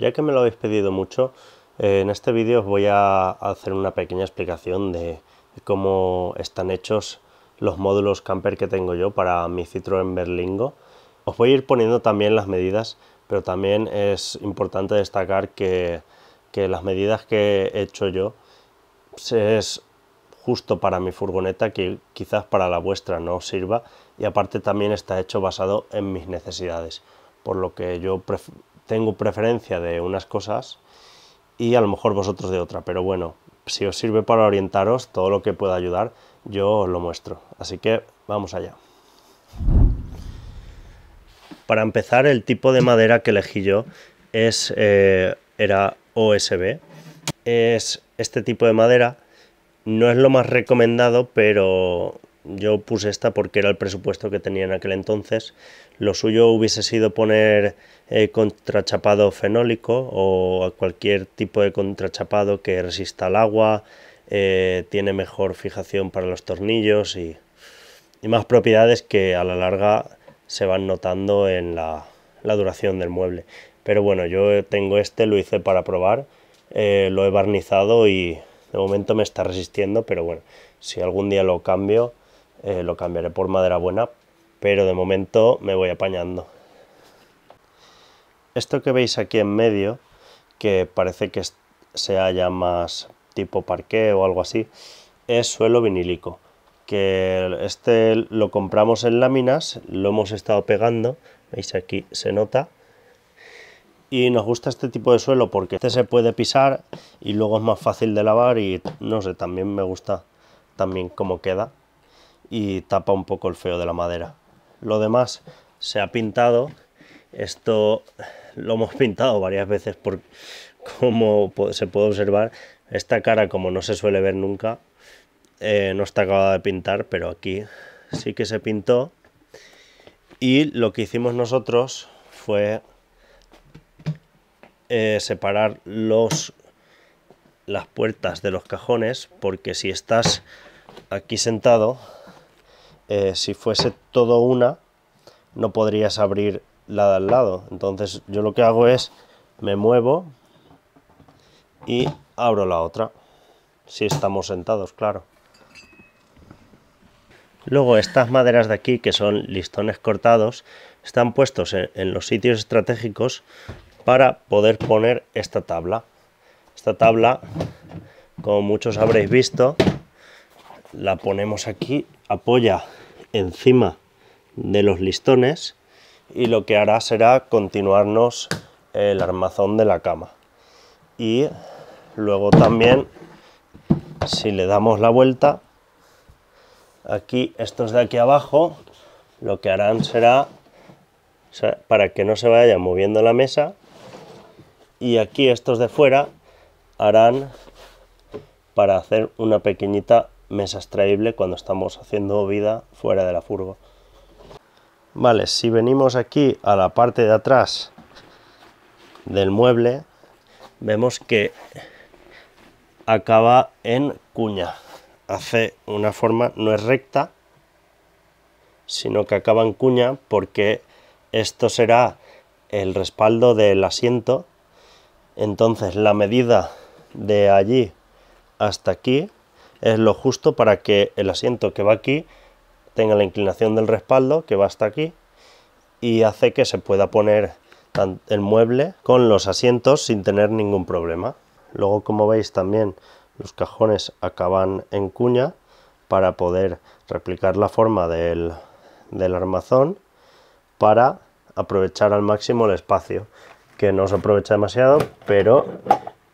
ya que me lo habéis pedido mucho, eh, en este vídeo os voy a hacer una pequeña explicación de cómo están hechos los módulos camper que tengo yo para mi Citroën Berlingo. Os voy a ir poniendo también las medidas, pero también es importante destacar que, las medidas que he hecho yo es justo para mi furgoneta que quizás para la vuestra no sirva y aparte también está hecho basado en mis necesidades por lo que yo prefiero tengo preferencia de unas cosas y a lo mejor vosotros de otra, pero bueno, si os sirve para orientaros, todo lo que pueda ayudar, yo os lo muestro. Así que vamos allá. Para empezar, el tipo de madera que elegí yo es, eh, era OSB. Es este tipo de madera. No es lo más recomendado, pero yo puse esta porque era el presupuesto que tenía en aquel entonces. Lo suyo hubiese sido poner eh, contrachapado fenólico o cualquier tipo de contrachapado que resista al agua, eh, tiene mejor fijación para los tornillos y, más propiedades que a la larga se van notando en la, duración del mueble. Pero bueno, yo tengo este, lo hice para probar, eh, lo he barnizado y de momento me está resistiendo, pero bueno, si algún día lo cambio eh, lo cambiaré por madera buena, pero de momento me voy apañando. Esto que veis aquí en medio, que parece que se haya más tipo parqué o algo así, es suelo vinílico, que este lo compramos en láminas, lo hemos estado pegando, veis aquí se nota, y nos gusta este tipo de suelo porque este se puede pisar y luego es más fácil de lavar y no sé, también me gusta también cómo queda y tapa un poco el feo de la madera. Lo demás se ha pintado. Esto lo hemos pintado varias veces por como se puede observar. Esta cara, como no se suele ver nunca, eh, no está acabada de pintar, pero aquí sí que se pintó. Y lo que hicimos nosotros fue eh, separar los, las puertas de los cajones, porque si estás aquí sentado, eh, si fuese todo una, no podrías abrir la de al lado. Entonces yo lo que hago es, me muevo y abro la otra. Si estamos sentados, claro. Luego estas maderas de aquí, que son listones cortados, están puestos en, los sitios estratégicos para poder poner esta tabla. Esta tabla, como muchos habréis visto, la ponemos aquí, apoya encima de los listones y lo que hará será continuarnos el armazón de la cama y luego también si le damos la vuelta aquí estos de aquí abajo lo que harán será para que no se vaya moviendo la mesa y aquí estos de fuera harán para hacer una pequeñita mesa extraíble cuando estamos haciendo vida fuera de la furgo. Vale, si venimos aquí a la parte de atrás del mueble, vemos que acaba en cuña. Hace una forma, no es recta, sino que acaba en cuña porque esto será el respaldo del asiento. Entonces la medida de allí hasta aquí es lo justo para que el asiento que va aquí tenga la inclinación del respaldo que va hasta aquí y hace que se pueda poner el mueble con los asientos sin tener ningún problema. Luego como veis también los cajones acaban en cuña para poder replicar la forma del, del armazón para aprovechar al máximo el espacio que no se aprovecha demasiado pero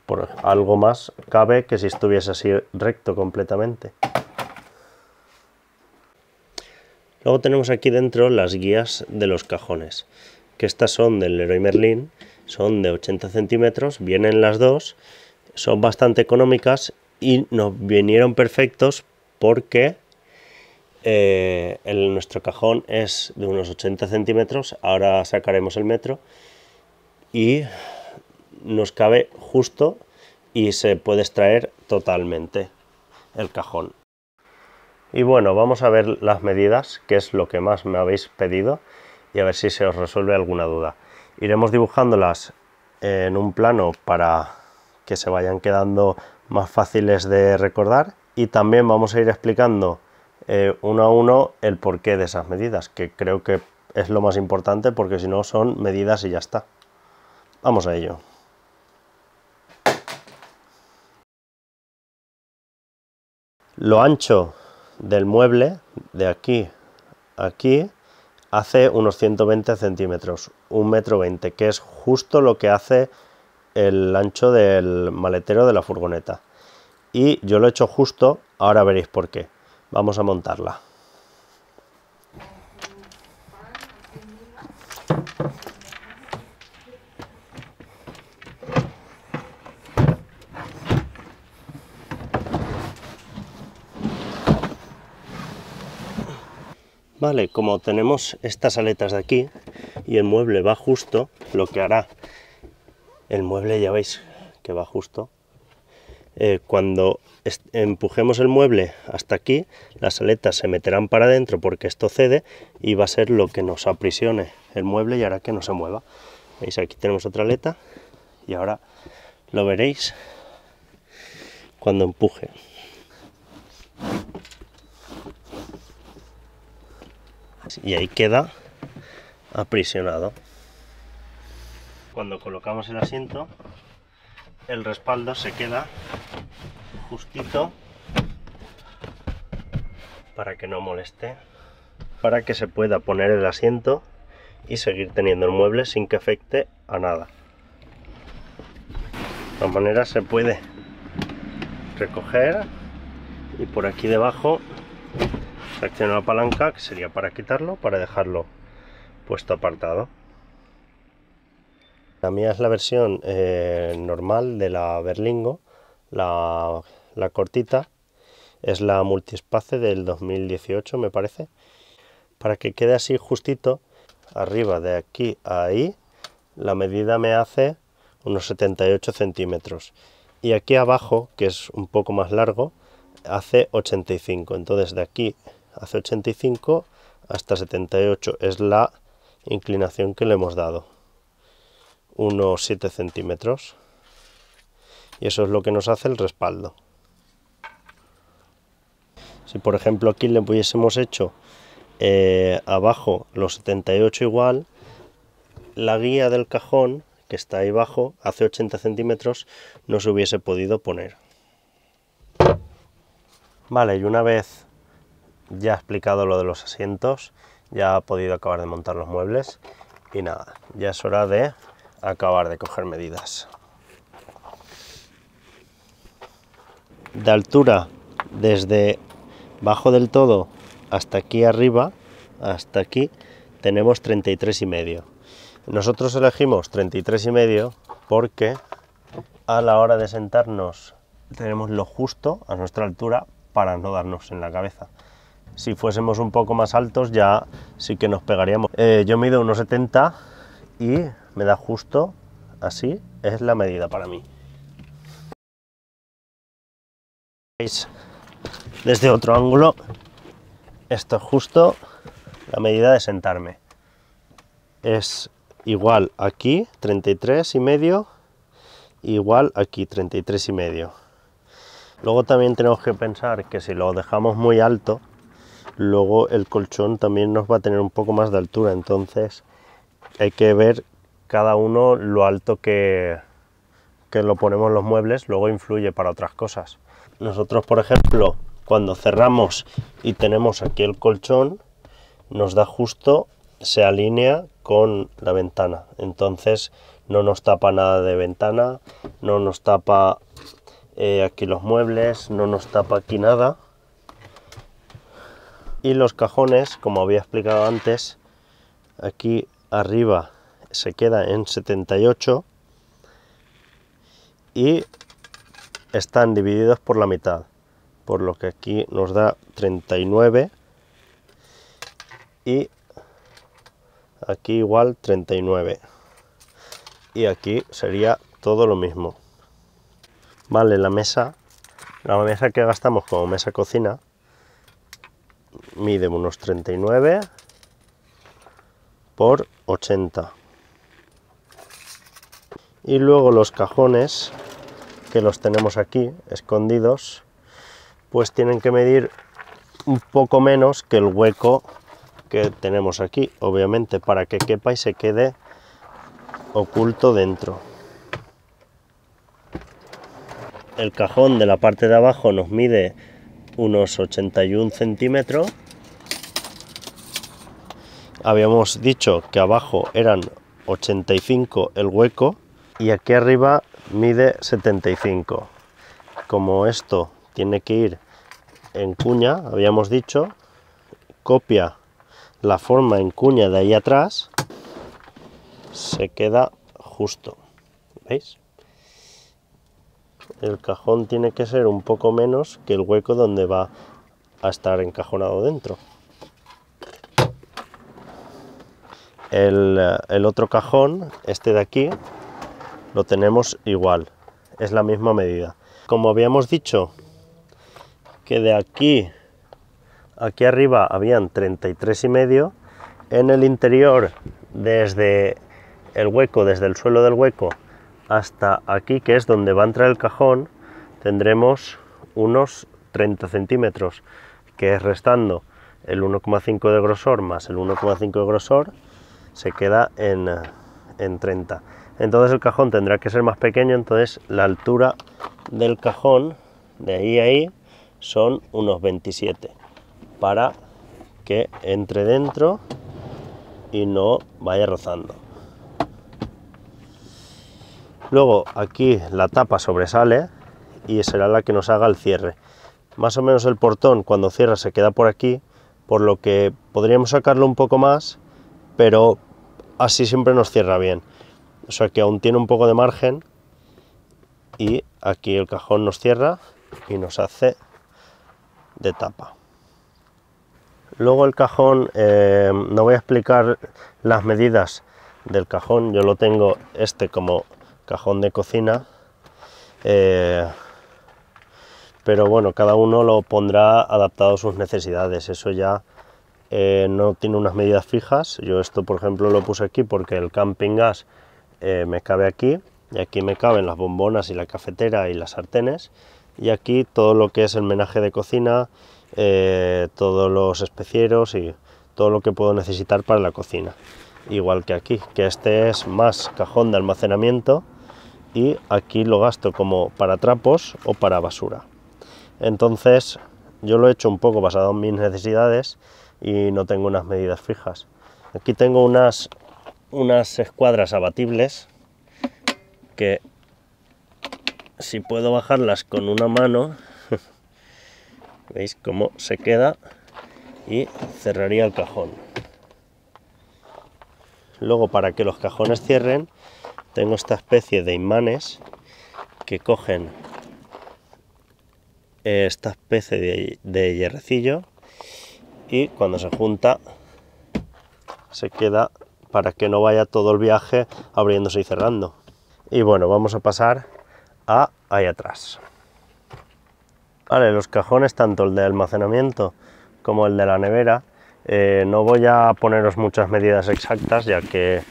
por algo más cabe que si estuviese así recto completamente. Luego tenemos aquí dentro las guías de los cajones, que estas son del Leroy Merlin, son de 80 centímetros, vienen las dos, son bastante económicas y nos vinieron perfectos porque eh, nuestro cajón es de unos 80 centímetros, ahora sacaremos el metro y nos cabe justo y se puede extraer totalmente el cajón. Y bueno, vamos a ver las medidas, que es lo que más me habéis pedido, y a ver si se os resuelve alguna duda. Iremos dibujándolas en un plano para que se vayan quedando más fáciles de recordar y también vamos a ir explicando eh, uno a uno el porqué de esas medidas, que creo que es lo más importante porque si no son medidas y ya está. Vamos a ello. Lo ancho del mueble, de aquí a aquí, hace unos 120 centímetros, un metro que es justo lo que hace el ancho del maletero de la furgoneta. Y yo lo he hecho justo, ahora veréis por qué. Vamos a montarla. Vale, como tenemos estas aletas de aquí y el mueble va justo, lo que hará el mueble, ya veis que va justo, eh, cuando empujemos el mueble hasta aquí, las aletas se meterán para adentro porque esto cede y va a ser lo que nos aprisione el mueble y hará que no se mueva. ¿Veis? Aquí tenemos otra aleta y ahora lo veréis cuando empuje. y ahí queda aprisionado. Cuando colocamos el asiento, el respaldo se queda justito para que no moleste, para que se pueda poner el asiento y seguir teniendo el mueble sin que afecte a nada. De esta manera se puede recoger y por aquí debajo acciona la palanca, que sería para quitarlo, para dejarlo puesto apartado. La mía es la versión eh, normal de la Berlingo, la, cortita, es la Multispace del 2018 me parece, para que quede así justito, arriba de aquí a ahí, la medida me hace unos 78 centímetros y aquí abajo, que es un poco más largo, hace 85, entonces de aquí hace 85 hasta 78 es la inclinación que le hemos dado unos 7 centímetros y eso es lo que nos hace el respaldo si por ejemplo aquí le hubiésemos hecho eh, abajo los 78 igual la guía del cajón que está ahí abajo hace 80 centímetros no se hubiese podido poner vale y una vez ya ha explicado lo de los asientos, ya ha podido acabar de montar los muebles y nada, ya es hora de acabar de coger medidas. De altura, desde bajo del todo hasta aquí arriba, hasta aquí, tenemos 33 y medio. Nosotros elegimos 33 y medio porque a la hora de sentarnos tenemos lo justo a nuestra altura para no darnos en la cabeza. Si fuésemos un poco más altos ya sí que nos pegaríamos. Eh, yo mido 1,70 y me da justo así, es la medida para mí. Desde otro ángulo, esto es justo la medida de sentarme. Es igual aquí 33 y medio igual aquí 33 y medio luego también tenemos que pensar que si lo dejamos muy alto luego el colchón también nos va a tener un poco más de altura, entonces hay que ver cada uno lo alto que, que lo ponemos los muebles, luego influye para otras cosas. Nosotros, por ejemplo, cuando cerramos y tenemos aquí el colchón, nos da justo, se alinea con la ventana, entonces no nos tapa nada de ventana, no nos tapa eh, aquí los muebles, no nos tapa aquí nada, y los cajones, como había explicado antes, aquí arriba se queda en 78 y están divididos por la mitad, por lo que aquí nos da 39 y aquí igual 39 y aquí sería todo lo mismo. Vale, la mesa, la mesa que gastamos como mesa cocina mide unos 39 por 80. Y luego los cajones, que los tenemos aquí escondidos, pues tienen que medir un poco menos que el hueco que tenemos aquí, obviamente, para que quepa y se quede oculto dentro. El cajón de la parte de abajo nos mide unos 81 centímetros. Habíamos dicho que abajo eran 85 el hueco y aquí arriba mide 75. Como esto tiene que ir en cuña, habíamos dicho, copia la forma en cuña de ahí atrás, se queda justo. ¿Veis? el cajón tiene que ser un poco menos que el hueco donde va a estar encajonado dentro. Eh, el, otro cajón, este de aquí, lo tenemos igual, es la misma medida. Como habíamos dicho que de aquí, aquí arriba habían 33 y medio, en el interior, desde el hueco, desde el suelo del hueco hasta aquí, que es donde va a entrar el cajón, tendremos unos 30 centímetros, que es restando el 1,5 de grosor más el 1,5 de grosor, se queda en, en 30. Entonces el cajón tendrá que ser más pequeño, entonces la altura del cajón, de ahí a ahí, son unos 27, para que entre dentro y no vaya rozando. Luego aquí la tapa sobresale y será la que nos haga el cierre. Más o menos el portón cuando cierra se queda por aquí, por lo que podríamos sacarlo un poco más, pero así siempre nos cierra bien. O sea que aún tiene un poco de margen y aquí el cajón nos cierra y nos hace de tapa. Luego el cajón, eh, no voy a explicar las medidas del cajón, yo lo tengo este como cajón de cocina. Eh, pero bueno, cada uno lo pondrá adaptado a sus necesidades. Eso ya eh, no tiene unas medidas fijas. Yo esto, por ejemplo, lo puse aquí porque el camping gas eh, me cabe aquí. Y aquí me caben las bombonas y la cafetera y las sartenes. Y aquí todo lo que es el menaje de cocina, todos los especieros y todo lo que puedo necesitar para la cocina. Igual que aquí, que este es más cajón de almacenamiento y aquí lo gasto como para trapos o para basura. Entonces yo lo he hecho un poco basado en mis necesidades y no tengo unas medidas fijas. Aquí tengo unas, unas escuadras abatibles que si puedo bajarlas con una mano, veis cómo se queda y cerraría el cajón. Luego para que los cajones cierren tengo esta especie de imanes que cogen eh, esta especie de, hierrecillo y cuando se junta se queda para que no vaya todo el viaje abriéndose y cerrando. Y bueno, vamos a pasar a ahí atrás. Vale, los cajones, tanto el de almacenamiento como el de la nevera, eh, no voy a poneros muchas medidas exactas ya que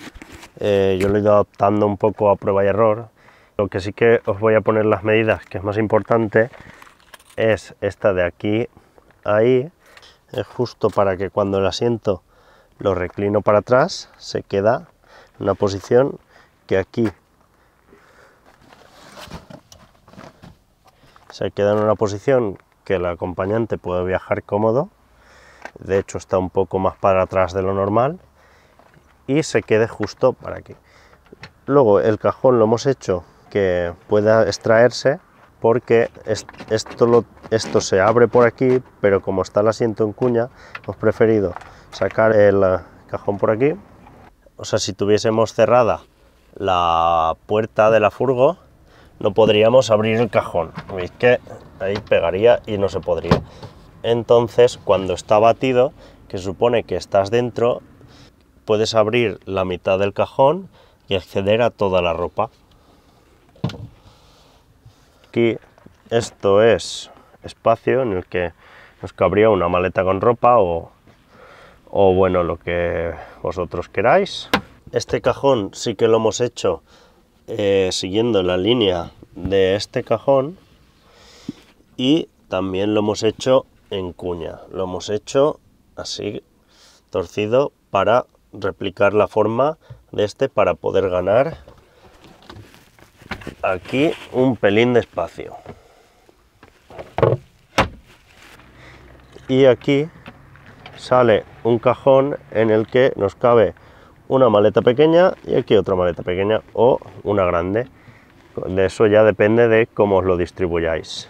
eh, yo lo he ido adaptando un poco a prueba y error. Lo que sí que os voy a poner las medidas, que es más importante, es esta de aquí ahí. Es justo para que cuando el asiento lo reclino para atrás, se queda en una posición que aquí se queda en una posición que el acompañante puede viajar cómodo. De hecho está un poco más para atrás de lo normal y se quede justo para aquí. Luego el cajón lo hemos hecho que pueda extraerse porque esto, esto se abre por aquí, pero como está el asiento en cuña, hemos preferido sacar el eh, cajón por aquí. O sea, si tuviésemos cerrada la puerta de la furgo, no podríamos abrir el cajón. Veis que ahí pegaría y no se podría. Entonces, cuando está batido, que supone que estás dentro, puedes abrir la mitad del cajón y acceder a toda la ropa. Aquí esto es espacio en el que nos cabría una maleta con ropa o, bueno, lo que vosotros queráis. Este cajón sí que lo hemos hecho eh, siguiendo la línea de este cajón y también lo hemos hecho en cuña. Lo hemos hecho así torcido para replicar la forma de este para poder ganar aquí un pelín de espacio. Y aquí sale un cajón en el que nos cabe una maleta pequeña y aquí otra maleta pequeña o una grande. De eso ya depende de cómo os lo distribuyáis.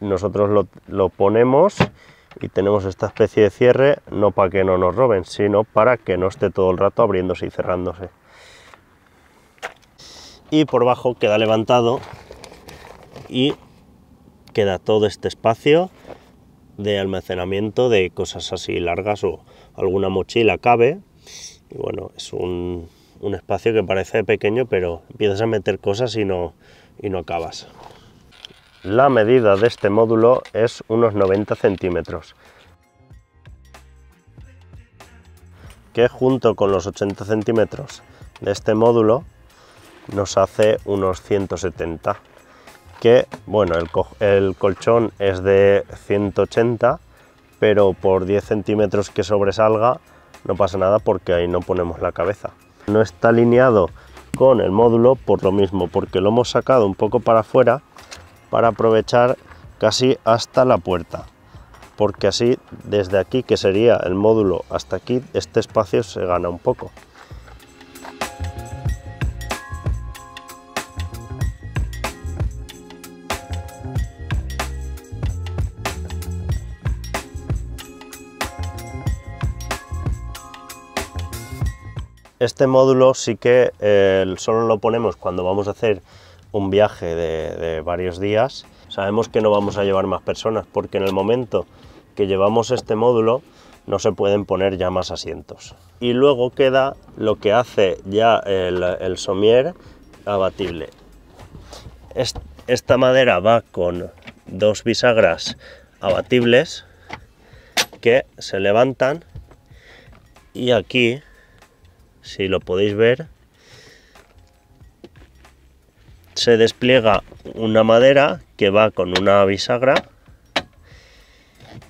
Nosotros lo, ponemos y tenemos esta especie de cierre no para que no nos roben, sino para que no esté todo el rato abriéndose y cerrándose. Y por abajo queda levantado y queda todo este espacio de almacenamiento de cosas así largas o alguna mochila cabe. Y bueno, es un, espacio que parece pequeño, pero empiezas a meter cosas y no acabas. La medida de este módulo es unos 90 centímetros, que junto con los 80 centímetros de este módulo nos hace unos 170 que bueno el, colchón es de 180 pero por 10 centímetros que sobresalga no pasa nada porque ahí no ponemos la cabeza no está alineado con el módulo por lo mismo porque lo hemos sacado un poco para afuera para aprovechar casi hasta la puerta porque así desde aquí que sería el módulo hasta aquí este espacio se gana un poco Este módulo sí que eh, solo lo ponemos cuando vamos a hacer un viaje de, varios días, sabemos que no vamos a llevar más personas porque en el momento que llevamos este módulo no se pueden poner ya más asientos. Y luego queda lo que hace ya el, somier abatible. esta madera va con dos bisagras abatibles que se levantan y aquí, si lo podéis ver, se despliega una madera que va con una bisagra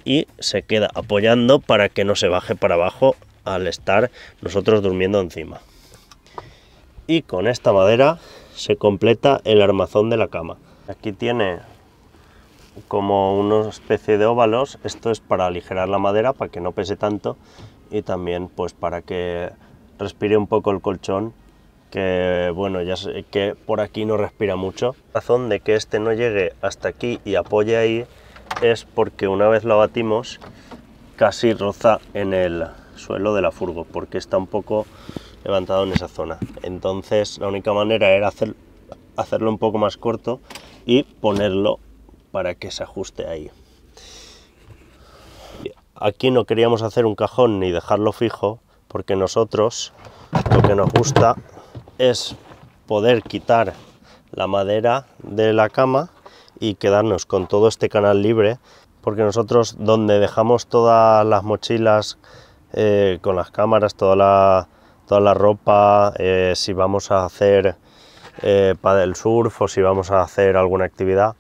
y se queda apoyando para que no se baje para abajo al estar nosotros durmiendo encima. Y con esta madera se completa el armazón de la cama. Aquí tiene como una especie de óvalos, esto es para aligerar la madera para que no pese tanto y también pues para que respire un poco el colchón que bueno, ya sé que por aquí no respira mucho. La razón de que este no llegue hasta aquí y apoye ahí es porque una vez lo batimos casi roza en el suelo de la furgo, porque está un poco levantado en esa zona. Entonces la única manera era hacer, hacerlo un poco más corto y ponerlo para que se ajuste ahí. Aquí no queríamos hacer un cajón ni dejarlo fijo, porque nosotros lo que nos gusta es poder quitar la madera de la cama y quedarnos con todo este canal libre porque nosotros donde dejamos todas las mochilas eh, con las cámaras, toda la, toda la ropa, eh, si vamos a hacer para eh, paddle surf o si vamos a hacer alguna actividad,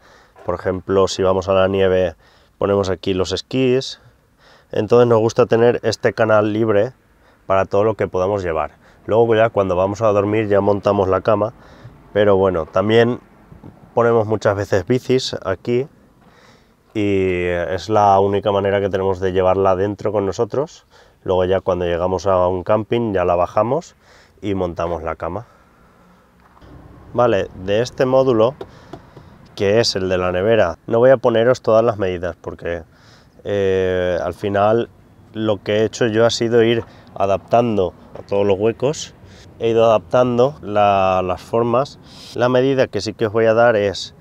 por ejemplo, si vamos a la nieve ponemos aquí los esquís, entonces nos gusta tener este canal libre para todo lo que podamos llevar. Luego ya cuando vamos a dormir ya montamos la cama, pero bueno, también ponemos muchas veces bicis aquí y es la única manera que tenemos de llevarla dentro con nosotros. Luego ya cuando llegamos a un camping ya la bajamos y montamos la cama. Vale, de este módulo, que es el de la nevera, no voy a poneros todas las medidas porque eh, al final lo que he hecho yo ha sido ir adaptando a todos los huecos, he ido adaptando las formas. La medida que sí que os voy a dar es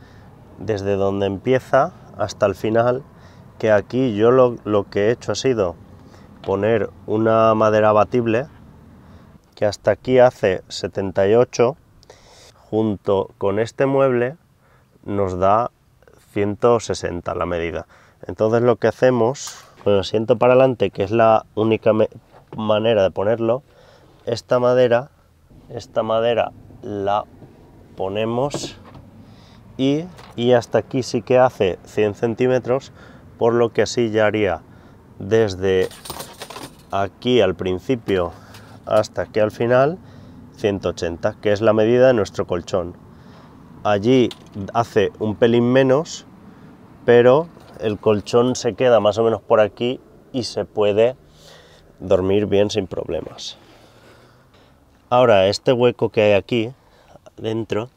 desde donde empieza hasta el final, que aquí yo lo, lo que he hecho ha sido poner una madera abatible que hasta aquí hace 78 junto con este mueble nos da 160 la medida. Entonces lo que hacemos pues siento para adelante, que es la única manera de ponerlo, esta madera, esta madera la ponemos y, y hasta aquí sí que hace 100 centímetros, por lo que así ya haría desde aquí al principio hasta aquí al final 180, que es la medida de nuestro colchón. Allí hace un pelín menos, pero el colchón se queda más o menos por aquí y se puede dormir bien sin problemas. Ahora, este hueco que hay aquí, dentro,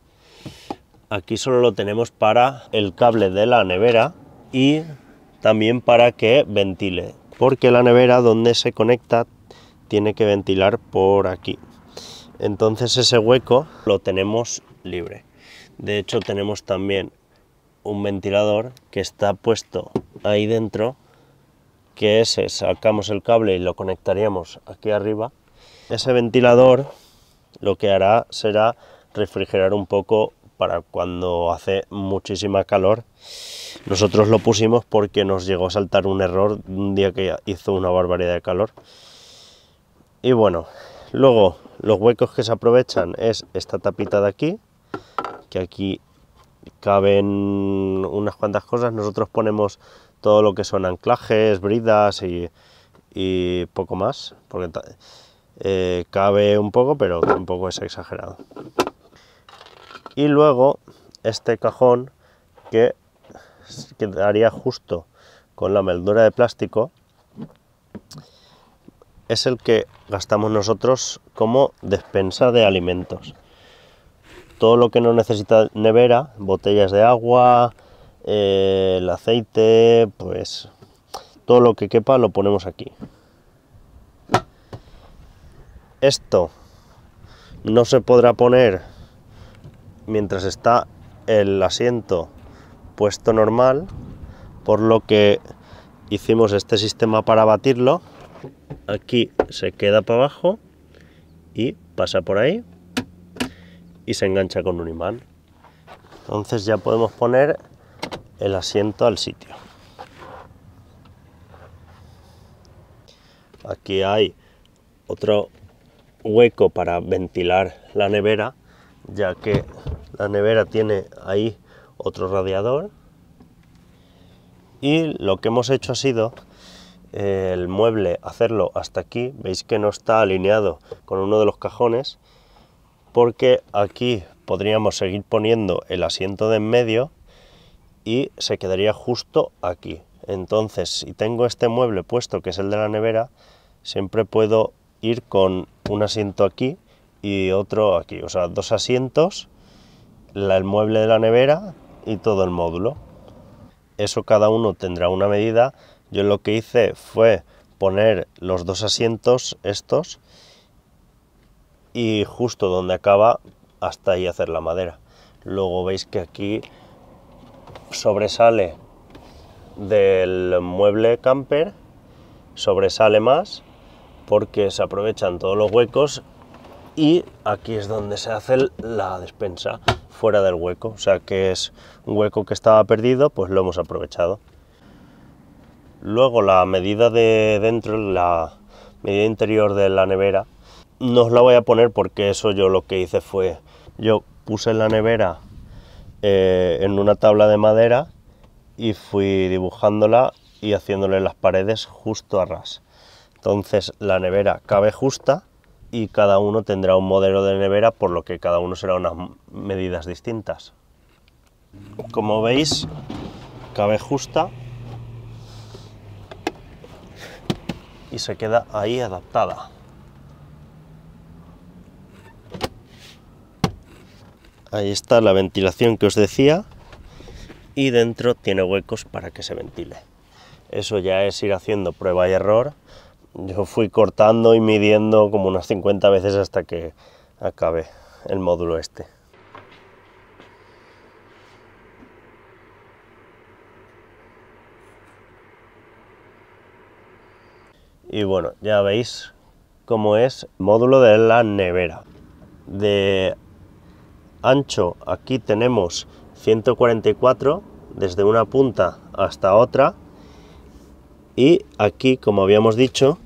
aquí solo lo tenemos para el cable de la nevera y también para que ventile, porque la nevera donde se conecta tiene que ventilar por aquí. Entonces ese hueco lo tenemos libre. De hecho tenemos también un ventilador que está puesto ahí dentro, que ese sacamos el cable y lo conectaríamos aquí arriba. Ese ventilador lo que hará será refrigerar un poco para cuando hace muchísima calor. Nosotros lo pusimos porque nos llegó a saltar un error un día que hizo una barbaridad de calor. Y bueno, luego los huecos que se aprovechan es esta tapita de aquí, que aquí caben unas cuantas cosas. Nosotros ponemos todo lo que son anclajes, bridas y, poco más, porque eh, cabe un poco, pero tampoco es exagerado. Y luego este cajón que quedaría justo con la meldura de plástico es el que gastamos nosotros como despensa de alimentos todo lo que no necesita nevera, botellas de agua, eh, el aceite, pues todo lo que quepa lo ponemos aquí. Esto no se podrá poner mientras está el asiento puesto normal, por lo que hicimos este sistema para batirlo. Aquí se queda para abajo y pasa por ahí y se engancha con un imán. Entonces ya podemos poner el asiento al sitio. Aquí hay otro hueco para ventilar la nevera, ya que la nevera tiene ahí otro radiador. Y lo que hemos hecho ha sido eh, el mueble hacerlo hasta aquí, veis que no está alineado con uno de los cajones, porque aquí podríamos seguir poniendo el asiento de en medio y se quedaría justo aquí. Entonces, si tengo este mueble puesto, que es el de la nevera, siempre puedo ir con un asiento aquí y otro aquí. O sea, dos asientos, el mueble de la nevera y todo el módulo. Eso cada uno tendrá una medida. Yo lo que hice fue poner los dos asientos estos y justo donde acaba hasta ahí hacer la madera. Luego veis que aquí sobresale del mueble camper, sobresale más porque se aprovechan todos los huecos y aquí es donde se hace la despensa, fuera del hueco. O sea que es un hueco que estaba perdido, pues lo hemos aprovechado. Luego la medida de dentro, la medida interior de la nevera, no os la voy a poner porque eso yo lo que hice fue, yo puse la nevera eh, en una tabla de madera y fui dibujándola y haciéndole las paredes justo a ras. Entonces la nevera cabe justa y cada uno tendrá un modelo de nevera por lo que cada uno será unas medidas distintas. Como veis, cabe justa y se queda ahí adaptada. Ahí está la ventilación que os decía y dentro tiene huecos para que se ventile. Eso ya es ir haciendo prueba y error. Yo fui cortando y midiendo como unas 50 veces hasta que acabe el módulo este. Y bueno, ya veis cómo es módulo de la nevera. De ancho aquí tenemos 144 desde una punta hasta otra y aquí como habíamos dicho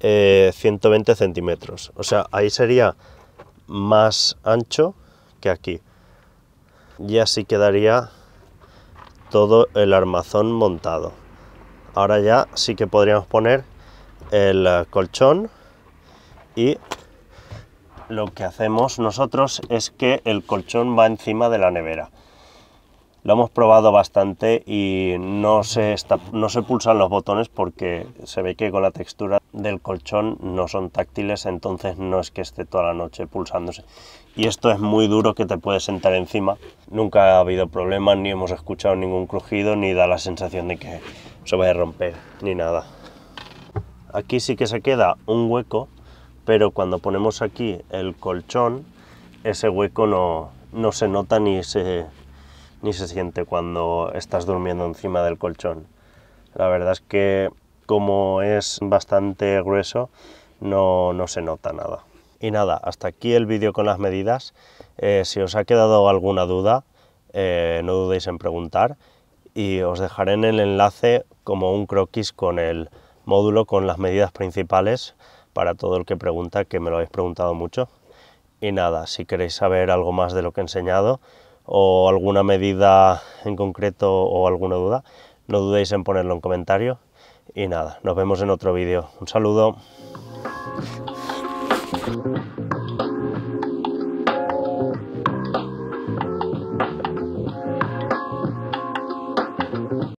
120 eh, centímetros o sea ahí sería más ancho que aquí y así quedaría todo el armazón montado ahora ya sí que podríamos poner el eh, colchón y lo que hacemos nosotros es que el colchón va encima de la nevera. Lo hemos probado bastante y no se, no se pulsan los botones porque se ve que con la textura del colchón no son táctiles, entonces no es que esté toda la noche pulsándose. Y esto es muy duro que te puedes sentar encima. Nunca ha habido problemas, ni hemos escuchado ningún crujido, ni da la sensación de que se vaya a romper, ni nada. Aquí sí que se queda un hueco pero cuando ponemos aquí el colchón, ese hueco no, se nota ni se, siente cuando estás durmiendo encima del colchón. La verdad es que como es bastante grueso, no, se nota nada. Y nada, hasta aquí el vídeo con las medidas. Eh, si os ha quedado alguna duda, eh, no dudéis en preguntar y os dejaré en el enlace como un croquis con el módulo con las medidas principales para todo el que pregunta, que me lo habéis preguntado mucho. Y nada, si queréis saber algo más de lo que he enseñado o alguna medida en concreto o alguna duda, no dudéis en ponerlo en comentario. Y nada, nos vemos en otro vídeo. Un saludo.